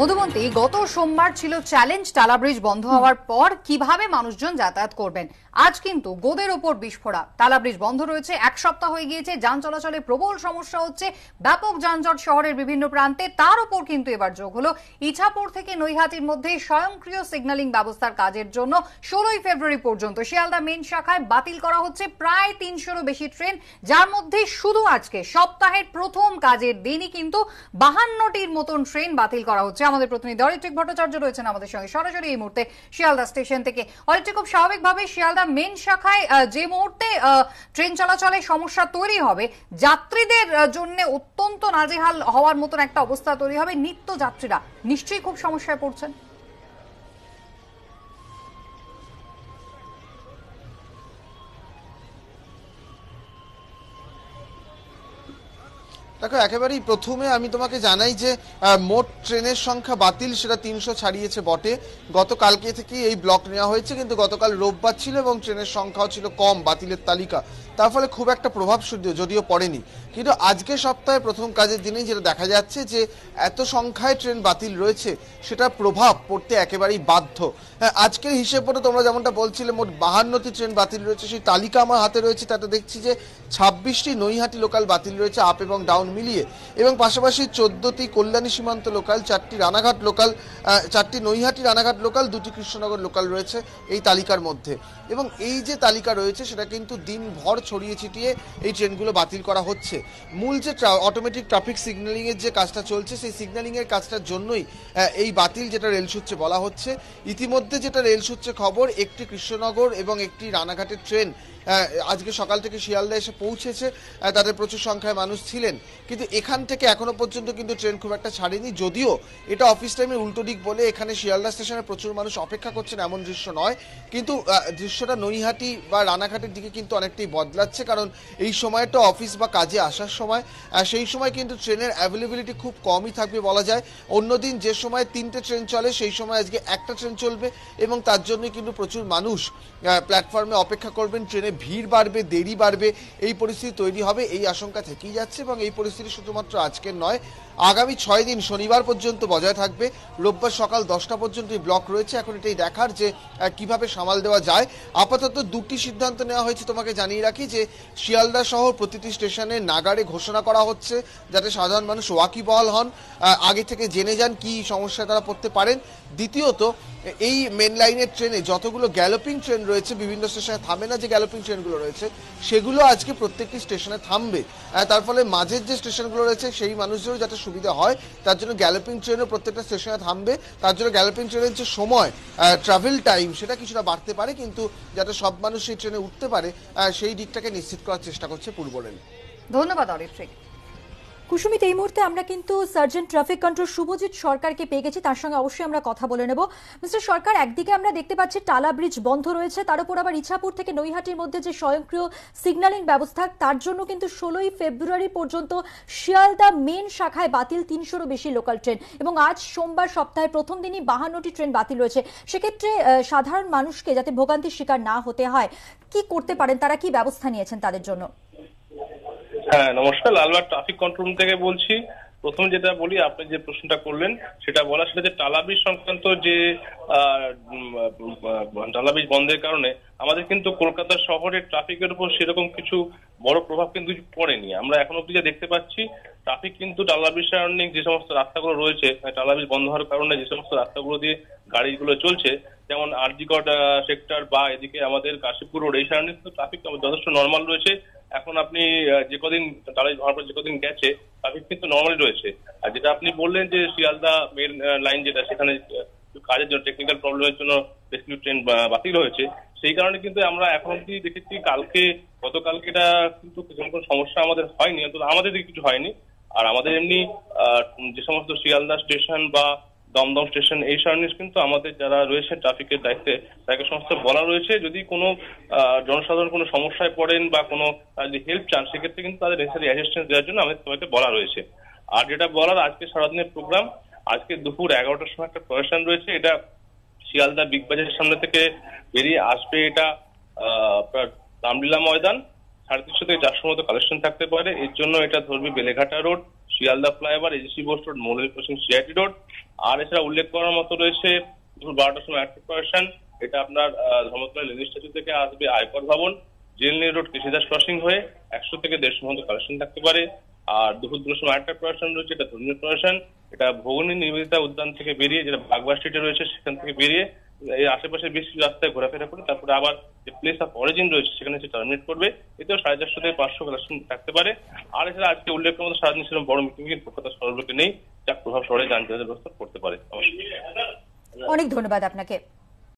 মধুমন্তী গত সোমবার ছিল চ্যালেঞ্জ টালাব্রিজ বন্ধ হওয়ার পর কিভাবে মানুষজন যাতায়াত করবেন আজ কিন্তু গোদের ওপর বিস্ফোরা টালাব্রিজ বন্ধ রয়েছে এক সপ্তাহ হয়ে গিয়েছে যান চলাচলে প্রবল সমস্যা হচ্ছে ব্যাপক যানজট শহরের বিভিন্ন প্রান্তে তার উপর কিন্তু এবার যোগ হলো ইছাপুর থেকে নৈহাটির মধ্যে স্বয়ংক্রিয় সিগন্যালিং ব্যবস্থার কাজের জন্য ষোলোই ফেব্রুয়ারি পর্যন্ত শিয়ালদা মেন শাখায় বাতিল করা হচ্ছে প্রায় তিনশোরও বেশি ট্রেন যার মধ্যে শুধু আজকে সপ্তাহের প্রথম কাজের দিনই কিন্তু বাহান্নটির মতন ট্রেন বাতিল করা হচ্ছে আমাদের প্রতিনিধি অরিত্রিক ভট্টাচার্য রয়েছেন আমাদের সঙ্গে সরাসরি এই মুহূর্তে শিয়ালদা স্টেশন থেকে অরিত্রিক খুব স্বাভাবিকভাবে শিয়ালদা মেন শাখায় যে মুহূর্তে ট্রেন চলাচলে সমস্যা তৈরি হবে যাত্রীদের জন্য অত্যন্ত নাজেহাল হওয়ার মতন একটা অবস্থা তৈরি হবে নিত্য যাত্রীরা নিশ্চয়ই খুব সমস্যায় পড়ছেন দেখো একেবারেই প্রথমে আমি তোমাকে জানাই যে মোট ট্রেনের সংখ্যা বাতিল সেটা তিনশো ছাড়িয়েছে বটে গতকালকে থেকেই এই ব্লক নেওয়া হয়েছে কিন্তু গতকাল রোববার ছিল এবং ট্রেনের সংখ্যাও ছিল কম বাতিলের তালিকা তার ফলে খুব একটা প্রভাব শুধু যদিও পড়েনি কিন্তু আজকে সপ্তাহে প্রথম কাজের দিনে যেটা দেখা যাচ্ছে যে এত সংখ্যায় ট্রেন বাতিল রয়েছে সেটা প্রভাব পড়তে একেবারেই বাধ্য হ্যাঁ আজকের হিসেব মতো তোমরা যেমনটা বলছিলে মোট বাহান্নটি ট্রেন বাতিল রয়েছে সেই তালিকা আমার হাতে রয়েছে তাতে দেখছি যে ছাব্বিশটি নৈহাটি লোকাল বাতিল রয়েছে আপ এবং ডাউন মিলিয়ে এবং পাশাপাশি চোদ্দটি কল্যাণী সীমান্ত লোকাল চারটি রানাঘাট লোকাল চারটি নৈহাটি রানাঘাট লোকাল দুটি কৃষ্ণনগর লোকাল রয়েছে এই তালিকার মধ্যে এবং এই যে তালিকা রয়েছে সেটা কিন্তু দিনভর ছড়িয়ে ছিটিয়ে এই ট্রেনগুলো বাতিল করা হচ্ছে মূল যে অটোমেটিক ট্রাফিক সিগন্যালিংয়ের যে কাজটা চলছে সেই সিগন্যালিংয়ের কাজটার জন্যই এই বাতিল যেটা রেল সূত্রে বলা হচ্ছে ইতিমধ্যে যেটা রেল সূত্রে খবর একটি কৃষ্ণনগর এবং একটি রানাঘাটের ট্রেন আজকে সকাল থেকে শিয়ালদা এসে পৌঁছেছে তাদের প্রচুর সংখ্যায় মানুষ ছিলেন কিন্তু এখান থেকে এখনো পর্যন্ত কিন্তু ট্রেন খুব একটা ছাড়েনি যদিও এটা অফিস টাইমের উল্টো দিক বলে এখানে শিয়ালদা স্টেশনে প্রচুর মানুষ অপেক্ষা করছেন এমন দৃশ্য নয় কিন্তু দৃশ্যটা নৈহাটি বা রানাঘাটের দিকে কিন্তু অনেকটাই বদলাচ্ছে কারণ এই সময়টা অফিস বা কাজে আসা আসার সময় সেই সময় কিন্তু ট্রেনের অ্যাভেলেবিলিটি খুব কমই থাকবে বলা যায় অন্যদিন যে সময় তিনটে ট্রেন চলে সেই সময় আজকে একটা ট্রেন চলবে এবং তার জন্যই কিন্তু প্রচুর মানুষ প্ল্যাটফর্মে অপেক্ষা করবেন ট্রেনে ভিড় বাড়বে দেরি বাড়বে এই পরিস্থিতি তৈরি হবে এই আশঙ্কা থেকেই যাচ্ছে এবং এই পরিস্থিতি শুধুমাত্র আজকে নয় আগামী ছয় দিন শনিবার পর্যন্ত বজায় থাকবে রোববার সকাল দশটা পর্যন্ত এই ব্লক রয়েছে এখন এটাই দেখার যে কিভাবে সামাল দেওয়া যায় আপাতত দুটি সিদ্ধান্ত নেওয়া হয়েছে তোমাকে জানিয়ে রাখি যে শিয়ালদা শহর প্রতিটি স্টেশনে নাগা আগারে ঘোষণা করা হচ্ছে যাতে সাধারণ মানুষ ওয়াকিবহল হন আগে থেকে জেনে যান কি সমস্যা তারা পড়তে পারেন দ্বিতীয়ত এই মেন লাইনের ট্রেনে যতগুলো গ্যালোপিং ট্রেন রয়েছে বিভিন্ন স্টেশনে থামে না যে গ্যালোপিং ট্রেনগুলো রয়েছে সেগুলো আজকে প্রত্যেকটি স্টেশনে থামবে তার ফলে মাঝের যে স্টেশনগুলো রয়েছে সেই মানুষদেরও যাতে সুবিধা হয় তার জন্য গ্যালোপিং ট্রেনও প্রত্যেকটা স্টেশনে থামবে তার জন্য গ্যালোপিং ট্রেনের যে সময় ট্রাভেল টাইম সেটা কিছুটা বাড়তে পারে কিন্তু যাতে সব মানুষ সেই ট্রেনে উঠতে পারে সেই দিকটাকে নিশ্চিত করার চেষ্টা করছে পূর্ব রেল ধন্যবাদ অরিত্রিক কুসুমিত এই মুহূর্তে আমরা কিন্তু সার্জেন্ট ট্রাফিক কন্ট্রোল শুভজিৎ সরকারকে পেয়ে গেছি তার সঙ্গে অবশ্যই আমরা কথা বলে নেব মিস্টার সরকার একদিকে আমরা দেখতে পাচ্ছি টালা ব্রিজ বন্ধ রয়েছে তার উপর আবার ইছাপুর থেকে নৈহাটির মধ্যে যে স্বয়ংক্রিয় সিগন্যালিং ব্যবস্থা তার জন্য কিন্তু ষোলোই ফেব্রুয়ারি পর্যন্ত শিয়ালদা মেন শাখায় বাতিল তিনশোরও বেশি লোকাল ট্রেন এবং আজ সোমবার সপ্তাহের প্রথম দিনই বাহান্নটি ট্রেন বাতিল রয়েছে সেক্ষেত্রে সাধারণ মানুষকে যাতে ভোগান্তির শিকার না হতে হয় কি করতে পারেন তারা কি ব্যবস্থা নিয়েছেন তাদের জন্য হ্যাঁ নমস্কার লালবাগ ট্রাফিক কন্ট্রোল থেকে বলছি প্রথম যেটা বলি আপনি যে প্রশ্নটা করলেন সেটা বলা সেটা যে টালাবিজ সংক্রান্ত যে টালাবিজ বন্ধের কারণে আমাদের কিন্তু কলকাতা শহরে ট্রাফিকের উপর সেরকম কিছু বড় প্রভাব কিন্তু পড়েনি আমরা এখনো অব্দি যা দেখতে পাচ্ছি ট্রাফিক কিন্তু টালাবি সারাউন্ডিং যে সমস্ত রাস্তাগুলো রয়েছে মানে টালাবি বন্ধ হওয়ার কারণে যে সমস্ত রাস্তাগুলো দিয়ে গাড়িগুলো চলছে যেমন আরজিকট সেক্টর বা এদিকে আমাদের কাশীপুর রোড এই সারাউন্ডিং ট্রাফিক যথেষ্ট নর্মাল রয়েছে এখন আপনি যে কদিন তারা ধরার পর যে কদিন গেছে ট্রাফিক কিন্তু নর্মালি রয়েছে আর যেটা আপনি বললেন যে শিয়ালদা মেন লাইন যেটা সেখানে কাজের জন্য টেকনিক্যাল প্রবলেমের জন্য কিছু ট্রেন বাতিল হয়েছে সেই কারণে কিন্তু আমরা এখন অব্দি দেখেছি কালকে গতকালকে এটা কিন্তু কোনো সমস্যা আমাদের হয়নি অন্তত আমাদের দিকে কিছু হয়নি আর আমাদের এমনি যে সমস্ত শিয়ালদা স্টেশন বা দমদম স্টেশন এই সারণীস কিন্তু আমাদের যারা রয়েছে ট্রাফিকের দায়িত্বে তাকে সমস্ত বলা রয়েছে যদি কোনো জনসাধারণ কোনো সমস্যায় পড়েন বা কোনো যদি হেল্প চান সেক্ষেত্রে কিন্তু তাদের নেসারি অ্যাসিস্ট্যান্স দেওয়ার জন্য আমাদের সবাইকে বলা রয়েছে আর যেটা বলার আজকে সারাদিনের প্রোগ্রাম আজকে দুপুর এগারোটার সময় একটা প্রশাসন রয়েছে এটা শিয়ালদা বিগ বাজারের সামনে থেকে বেরিয়ে আসবে এটা আপনার রামলীলা ময়দান সাড়ে তিনশো থেকে চারশো মতো কালেকশন থাকতে পারে এর জন্য এটা ধরবে Beleghata road Sealdah flyover AGC Bose road মৌলিক ক্রসিং সিআইটি রোড আর এছাড়া উল্লেখ করার মতো রয়েছে দুপুর বারোটার সময় আটটি পার্সেন্ট এটা আপনার ধর্মতলা রেল স্টেশন থেকে আসবে আয়কর ভবন জেলনি রোড কৃষিদাস ক্রসিং হয়ে একশো থেকে দেড়শো মতো কালেকশন থাকতে পারে আর দুপুর দুটোর সময় আটটা পার্সেন্ট রয়েছে এটা ধর্মীয় পার্সেন্ট এটা ভৌগোলিক নিবেদিতা উদ্যান থেকে বেরিয়ে যেটা বাগবা স্ট্রিটে রয়েছে সেখান থেকে বেরিয়ে আশেপাশে বেশ কিছু রাস্তায় ঘোরাফেরা করে তারপরে আবার যে প্লেস অফ অরিজিন রয়েছে সেখানে সে টার্মিনেট করবে এতেও সাড়ে চারশো থেকে পাঁচশো কালেকশন থাকতে পারে আর এছাড়া আজকে উল্লেখের মতো সারাদিন সেরকম বড় মিটিং কিন্তু কলকাতা সর্বকে নেই যা প্রভাব শহরে যান চলাচল করতে পারে অনেক ধন্যবাদ আপনাকে